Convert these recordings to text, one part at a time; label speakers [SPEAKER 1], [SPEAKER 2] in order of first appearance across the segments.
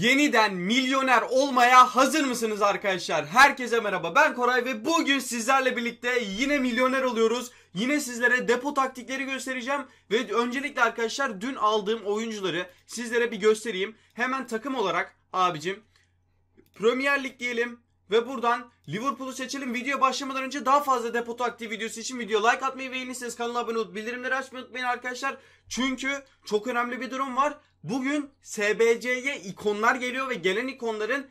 [SPEAKER 1] yeniden milyoner olmaya hazır mısınız arkadaşlar? Herkese merhaba ben Koray ve bugün sizlerle birlikte yine milyoner oluyoruz. Yine sizlere depo taktikleri göstereceğim ve öncelikle arkadaşlar dün aldığım oyuncuları sizlere bir göstereyim. Hemen takım olarak abicim Premier Lig diyelim ve buradan Liverpool'u seçelim. Video başlamadan önce daha fazla depo taktiği videosu için video like atmayı ve beğenirseniz kanala abone olup bildirimleri açmayı unutmayın arkadaşlar. Çünkü çok önemli bir durum var. Bugün SBC'ye ikonlar geliyor ve gelen ikonların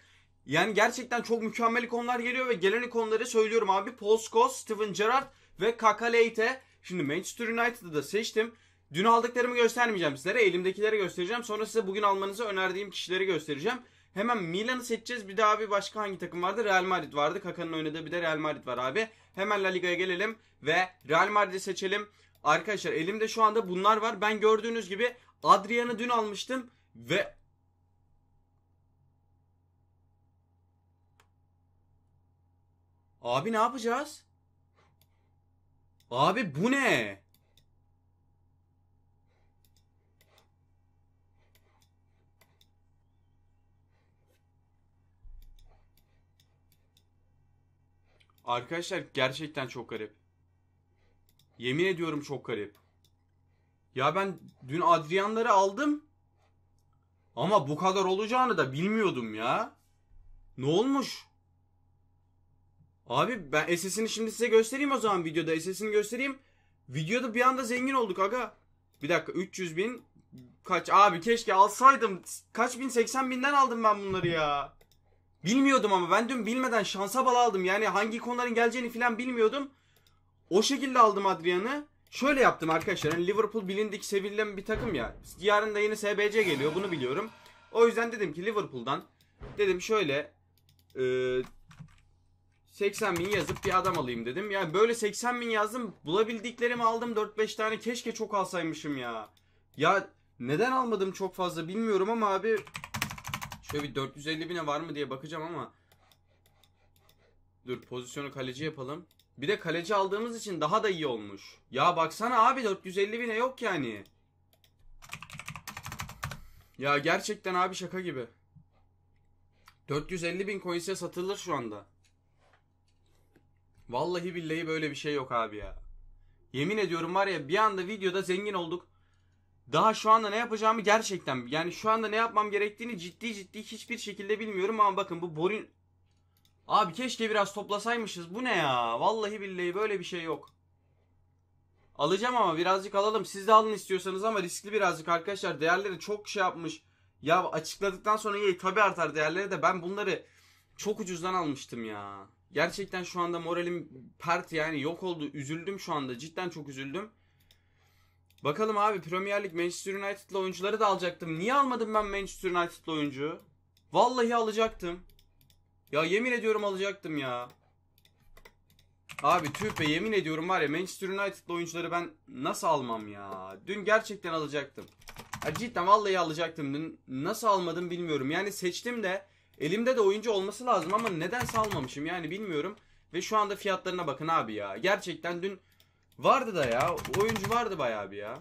[SPEAKER 1] yani gerçekten çok mükemmel ikonlar geliyor ve gelen ikonları söylüyorum abi. Paul Scholes, Steven Gerrard ve Kaka Leite. Şimdi Manchester United'ı da seçtim. Dün aldıklarımı göstermeyeceğim sizlere. Elimdekileri göstereceğim. Sonra size bugün almanızı önerdiğim kişileri göstereceğim. Hemen Milan'ı seçeceğiz. Bir daha bir başka hangi takım vardı? Real Madrid vardı. Kaka'nın oynadığı bir de Real Madrid var abi. Hemen La Liga'ya gelelim ve Real Madrid'i seçelim. Arkadaşlar elimde şu anda bunlar var. Ben gördüğünüz gibi Adrian'ı dün almıştım ve Abi ne yapacağız? Abi bu ne? Arkadaşlar gerçekten çok garip. Yemin ediyorum çok garip. Ya ben dün Adrianları aldım. Ama bu kadar olacağını da bilmiyordum ya. Ne olmuş? Abi ben SS'ini şimdi size göstereyim o zaman videoda. SS'ini göstereyim. Videoda bir anda zengin olduk aga. Bir dakika 300 bin kaç abi keşke alsaydım. Kaç bin 80 binden aldım ben bunları ya. Bilmiyordum ama ben dün bilmeden şansa bal aldım. Yani hangi konuların geleceğini falan bilmiyordum. O şekilde aldım Adrian'ı. Şöyle yaptım arkadaşlar. Yani Liverpool bilindik sevilen bir takım ya. Yarın da yeni SBC geliyor bunu biliyorum. O yüzden dedim ki Liverpool'dan dedim şöyle e, 80 bin yazıp bir adam alayım dedim. Yani böyle 80 bin yazdım. Bulabildiklerimi aldım 4-5 tane. Keşke çok alsaymışım ya. Ya neden almadım çok fazla bilmiyorum ama abi Şöyle bir 450 bine var mı diye bakacağım ama. Dur pozisyonu kaleci yapalım. Bir de kaleci aldığımız için daha da iyi olmuş. Ya baksana abi 450 bine yok yani. Ya gerçekten abi şaka gibi. 450 bin coins'e satılır şu anda. Vallahi billahi böyle bir şey yok abi ya. Yemin ediyorum var ya bir anda videoda zengin olduk daha şu anda ne yapacağımı gerçekten yani şu anda ne yapmam gerektiğini ciddi ciddi hiçbir şekilde bilmiyorum ama bakın bu borin Abi keşke biraz toplasaymışız. Bu ne ya? Vallahi billahi böyle bir şey yok. Alacağım ama birazcık alalım. Siz de alın istiyorsanız ama riskli birazcık arkadaşlar. Değerleri çok şey yapmış. Ya açıkladıktan sonra iyi tabi artar değerleri de ben bunları çok ucuzdan almıştım ya. Gerçekten şu anda moralim pert yani yok oldu. Üzüldüm şu anda. Cidden çok üzüldüm. Bakalım abi Premier Lig Manchester United'lı oyuncuları da alacaktım. Niye almadım ben Manchester United'lı oyuncu? Vallahi alacaktım. Ya yemin ediyorum alacaktım ya. Abi tüh be yemin ediyorum var ya Manchester United'lı oyuncuları ben nasıl almam ya. Dün gerçekten alacaktım. Ya cidden vallahi alacaktım dün. Nasıl almadım bilmiyorum. Yani seçtim de elimde de oyuncu olması lazım ama neden almamışım yani bilmiyorum. Ve şu anda fiyatlarına bakın abi ya. Gerçekten dün Vardı da ya. Oyuncu vardı bayağı bir ya.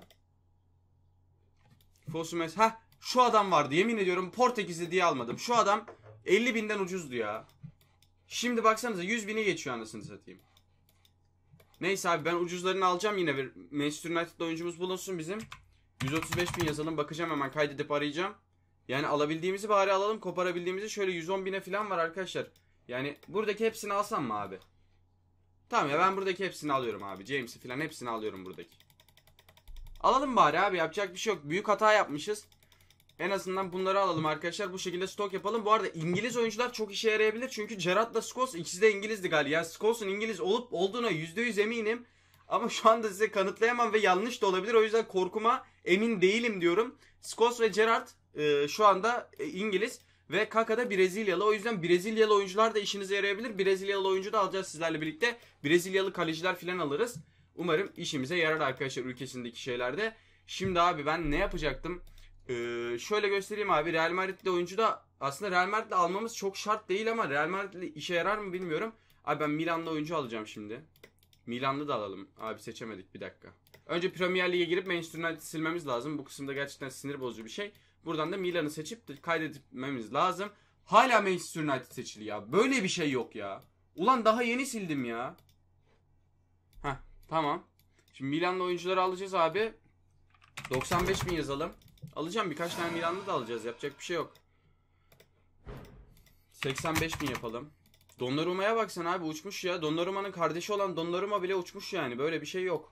[SPEAKER 1] Fosumes. ha şu adam vardı. Yemin ediyorum Portekizli diye almadım. Şu adam 50 binden ucuzdu ya. Şimdi baksanıza 100 bini geçiyor anasını satayım. Neyse abi ben ucuzlarını alacağım yine. bir Manchester United'da oyuncumuz bulunsun bizim. 135 bin yazalım bakacağım hemen kaydedip arayacağım. Yani alabildiğimizi bari alalım. Koparabildiğimizi şöyle 110 bine falan var arkadaşlar. Yani buradaki hepsini alsam mı abi? Tamam ya ben buradaki hepsini alıyorum abi. James'i falan hepsini alıyorum buradaki. Alalım bari abi yapacak bir şey yok. Büyük hata yapmışız. En azından bunları alalım arkadaşlar. Bu şekilde stok yapalım. Bu arada İngiliz oyuncular çok işe yarayabilir. Çünkü Gerrard'la Scholes ikisi de İngilizdi galiba. Yani Scholes'un İngiliz olup olduğuna %100 eminim. Ama şu anda size kanıtlayamam ve yanlış da olabilir. O yüzden korkuma emin değilim diyorum. Scholes ve Gerrard e, şu anda e, İngiliz. Ve Kaka da Brezilyalı. O yüzden Brezilyalı oyuncular da işinize yarayabilir. Brezilyalı oyuncu da alacağız sizlerle birlikte. Brezilyalı kaleciler falan alırız. Umarım işimize yarar arkadaşlar ülkesindeki şeylerde. Şimdi abi ben ne yapacaktım? Ee, şöyle göstereyim abi. Real Madrid'li oyuncu da aslında Real Madrid'li almamız çok şart değil ama Real Madrid'li işe yarar mı bilmiyorum. Abi ben Milan'lı oyuncu alacağım şimdi. Milan'lı da alalım. Abi seçemedik bir dakika. Önce Premier Lig'e girip Manchester United'ı silmemiz lazım. Bu kısımda gerçekten sinir bozucu bir şey. Buradan da Milan'ı seçip kaydetmemiz lazım. Hala Manchester United seçili ya. Böyle bir şey yok ya. Ulan daha yeni sildim ya. Heh tamam. Şimdi Milan'da oyuncuları alacağız abi. 95 bin yazalım. Alacağım birkaç tane Milan'da da alacağız. Yapacak bir şey yok. 85 bin yapalım. Donnaruma'ya baksan abi uçmuş ya. Donnaruma'nın kardeşi olan Donnaruma bile uçmuş yani. Böyle bir şey yok.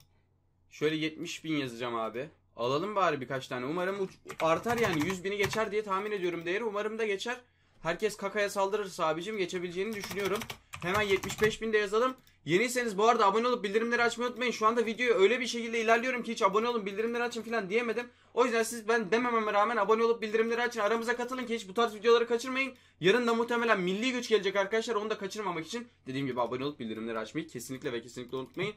[SPEAKER 1] Şöyle 70 bin yazacağım abi. Alalım bari birkaç tane. Umarım artar yani. 100 bini geçer diye tahmin ediyorum değeri. Umarım da geçer. Herkes kakaya saldırırsa abicim geçebileceğini düşünüyorum. Hemen 75 bin de yazalım. Yeniyseniz bu arada abone olup bildirimleri açmayı unutmayın. Şu anda videoyu öyle bir şekilde ilerliyorum ki hiç abone olun bildirimleri açın falan diyemedim. O yüzden siz ben demememe rağmen abone olup bildirimleri açın. Aramıza katılın ki hiç bu tarz videoları kaçırmayın. Yarın da muhtemelen milli güç gelecek arkadaşlar. Onu da kaçırmamak için dediğim gibi abone olup bildirimleri açmayı kesinlikle ve kesinlikle unutmayın.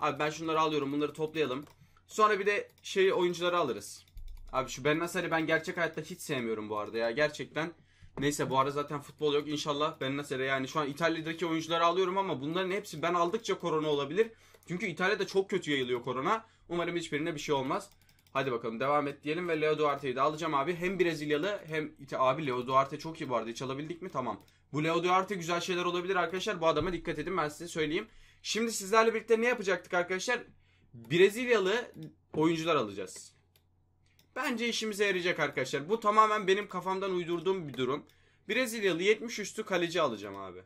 [SPEAKER 1] Abi ben şunları alıyorum bunları toplayalım. Sonra bir de şey oyuncuları alırız. Abi şu Bennasar'ı ben gerçek hayatta hiç sevmiyorum bu arada ya. Gerçekten. Neyse bu arada zaten futbol yok. İnşallah Bennasar'ı yani şu an İtalya'daki oyuncuları alıyorum ama bunların hepsi ben aldıkça korona olabilir. Çünkü İtalya'da çok kötü yayılıyor korona. Umarım hiçbirine bir şey olmaz. Hadi bakalım devam et diyelim ve Leo Duarte'yi de alacağım abi. Hem Brezilyalı hem abi Leo Duarte çok iyi vardı. Hiç alabildik mi? Tamam. Bu Leo Duarte güzel şeyler olabilir arkadaşlar. Bu adama dikkat edin ben size söyleyeyim. Şimdi sizlerle birlikte ne yapacaktık arkadaşlar? Brezilyalı oyuncular alacağız. Bence işimize yarayacak arkadaşlar. Bu tamamen benim kafamdan uydurduğum bir durum. Brezilyalı 70 üstü kaleci alacağım abi.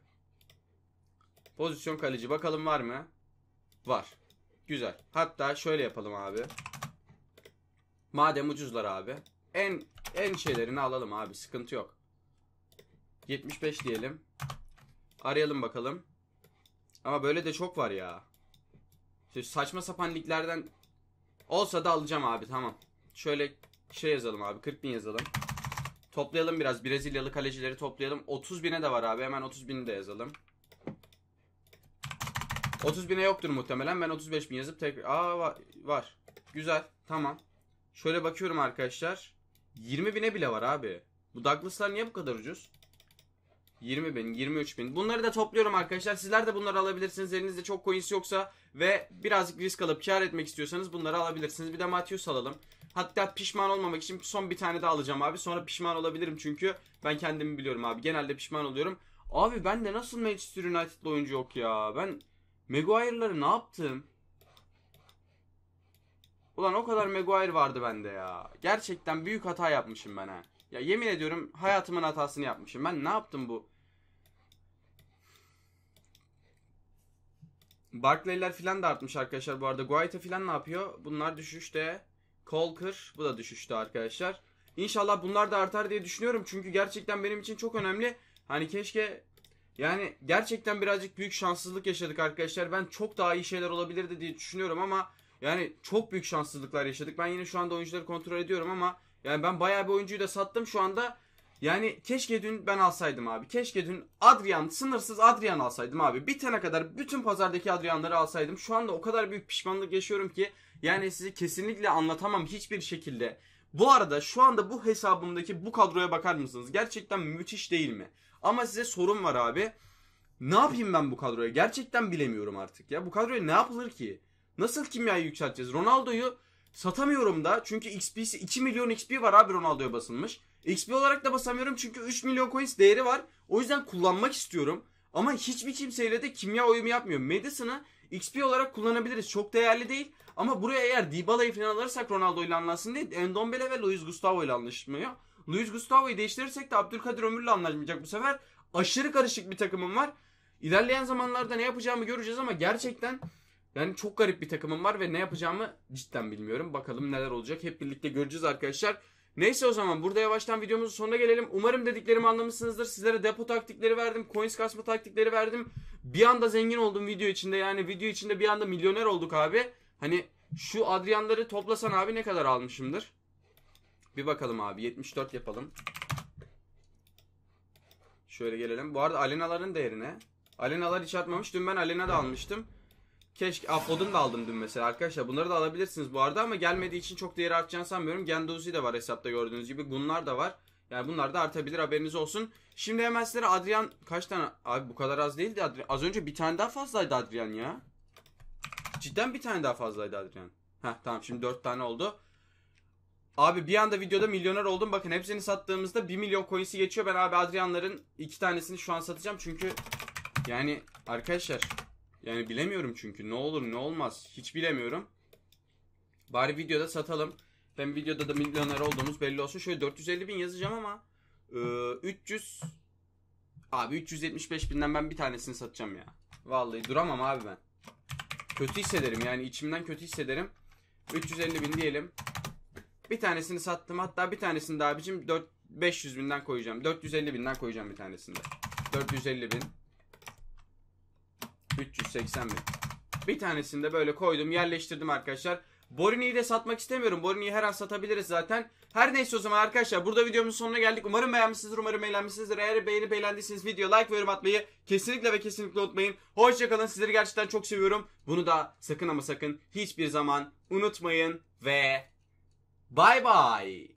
[SPEAKER 1] Pozisyon kaleci bakalım var mı? Var. Güzel. Hatta şöyle yapalım abi. Madem ucuzlar abi. En en şeylerini alalım abi. Sıkıntı yok. 75 diyelim. Arayalım bakalım. Ama böyle de çok var ya saçma sapan liglerden olsa da alacağım abi tamam. Şöyle şey yazalım abi 40 bin yazalım. Toplayalım biraz Brezilyalı kalecileri toplayalım. 30 bine de var abi hemen 30 bini de yazalım. 30 bine yoktur muhtemelen. Ben 35 bin yazıp tekrar... Aa var. var. Güzel. Tamam. Şöyle bakıyorum arkadaşlar. 20 bine bile var abi. Bu Douglas'lar niye bu kadar ucuz? 20 bin, 23 bin. Bunları da topluyorum arkadaşlar. Sizler de bunları alabilirsiniz. Elinizde çok coins yoksa ve birazcık risk alıp kar etmek istiyorsanız bunları alabilirsiniz. Bir de Matius alalım. Hatta pişman olmamak için son bir tane daha alacağım abi. Sonra pişman olabilirim çünkü ben kendimi biliyorum abi. Genelde pişman oluyorum. Abi ben de nasıl Manchester United'lı oyuncu yok ya. Ben Maguire'ları ne yaptım? Ulan o kadar Maguire vardı bende ya. Gerçekten büyük hata yapmışım ben ha. Ya yemin ediyorum hayatımın hatasını yapmışım. Ben ne yaptım bu? Barclay'ler filan da artmış arkadaşlar bu arada. Guaita filan ne yapıyor? Bunlar düşüşte. Colker bu da düşüştü arkadaşlar. İnşallah bunlar da artar diye düşünüyorum. Çünkü gerçekten benim için çok önemli. Hani keşke yani gerçekten birazcık büyük şanssızlık yaşadık arkadaşlar. Ben çok daha iyi şeyler olabilirdi diye düşünüyorum ama yani çok büyük şanssızlıklar yaşadık. Ben yine şu anda oyuncuları kontrol ediyorum ama yani ben bayağı bir oyuncuyu da sattım şu anda. Yani keşke dün ben alsaydım abi. Keşke dün Adrian, sınırsız Adrian alsaydım abi. Bitene kadar bütün pazardaki Adrianları alsaydım. Şu anda o kadar büyük pişmanlık yaşıyorum ki yani sizi kesinlikle anlatamam hiçbir şekilde. Bu arada şu anda bu hesabımdaki bu kadroya bakar mısınız? Gerçekten müthiş değil mi? Ama size sorun var abi. Ne yapayım ben bu kadroya? Gerçekten bilemiyorum artık ya. Bu kadroya ne yapılır ki? Nasıl kimyayı yükselteceğiz? Ronaldo'yu Satamıyorum da çünkü XP'si 2 milyon XP var abi Ronaldo'ya basılmış. XP olarak da basamıyorum çünkü 3 milyon coins değeri var. O yüzden kullanmak istiyorum. Ama hiçbir kimseyle de kimya oyumu yapmıyor. Madison'ı XP olarak kullanabiliriz. Çok değerli değil. Ama buraya eğer Dybala'yı falan alırsak Ronaldo ile anlaşsın diye Endombele ve Luis Gustavo ile anlaşmıyor. Luis Gustavo'yu değiştirirsek de Abdülkadir Ömür ile anlaşmayacak bu sefer. Aşırı karışık bir takımım var. İlerleyen zamanlarda ne yapacağımı göreceğiz ama gerçekten yani çok garip bir takımım var ve ne yapacağımı cidden bilmiyorum. Bakalım neler olacak. Hep birlikte göreceğiz arkadaşlar. Neyse o zaman burada yavaştan videomuzun sonuna gelelim. Umarım dediklerimi anlamışsınızdır. Sizlere depo taktikleri verdim. Coins kasma taktikleri verdim. Bir anda zengin oldum video içinde. Yani video içinde bir anda milyoner olduk abi. Hani şu Adrianları toplasan abi ne kadar almışımdır? Bir bakalım abi. 74 yapalım. Şöyle gelelim. Bu arada alenaların değerine. Alenalar hiç atmamış. Dün ben alena da almıştım. Keşke Afod'un da aldım dün mesela arkadaşlar. Bunları da alabilirsiniz bu arada ama gelmediği için çok değeri artacağını sanmıyorum. Gendozi de var hesapta gördüğünüz gibi. Bunlar da var. Yani bunlar da artabilir haberiniz olsun. Şimdi hemen sizlere Adrian kaç tane? Abi bu kadar az değildi Adrian. Az önce bir tane daha fazlaydı Adrian ya. Cidden bir tane daha fazlaydı Adrian. Heh tamam şimdi 4 tane oldu. Abi bir anda videoda milyoner oldum. Bakın hepsini sattığımızda 1 milyon coins'i geçiyor. Ben abi Adrian'ların 2 tanesini şu an satacağım. Çünkü yani arkadaşlar yani bilemiyorum çünkü ne olur ne olmaz hiç bilemiyorum. Bari videoda satalım. Ben videoda da milyoner olduğumuz belli olsun. Şöyle 450 bin yazacağım ama e, 300 abi 375 binden ben bir tanesini satacağım ya. Vallahi duramam abi ben. Kötü hissederim yani içimden kötü hissederim. 350 bin diyelim. Bir tanesini sattım hatta bir tanesini daha abicim 4, 500 binden koyacağım. 450 binden koyacağım bir tanesini 450 bin. 380 bin. Bir tanesini de böyle koydum yerleştirdim arkadaşlar. Borini'yi de satmak istemiyorum. Borini'yi her an satabiliriz zaten. Her neyse o zaman arkadaşlar burada videomuzun sonuna geldik. Umarım beğenmişsinizdir, umarım beğenmişsinizdir. Eğer beğenip eğlendiyseniz video like ve yorum atmayı kesinlikle ve kesinlikle unutmayın. Hoşçakalın. Sizleri gerçekten çok seviyorum. Bunu da sakın ama sakın hiçbir zaman unutmayın ve bay bay.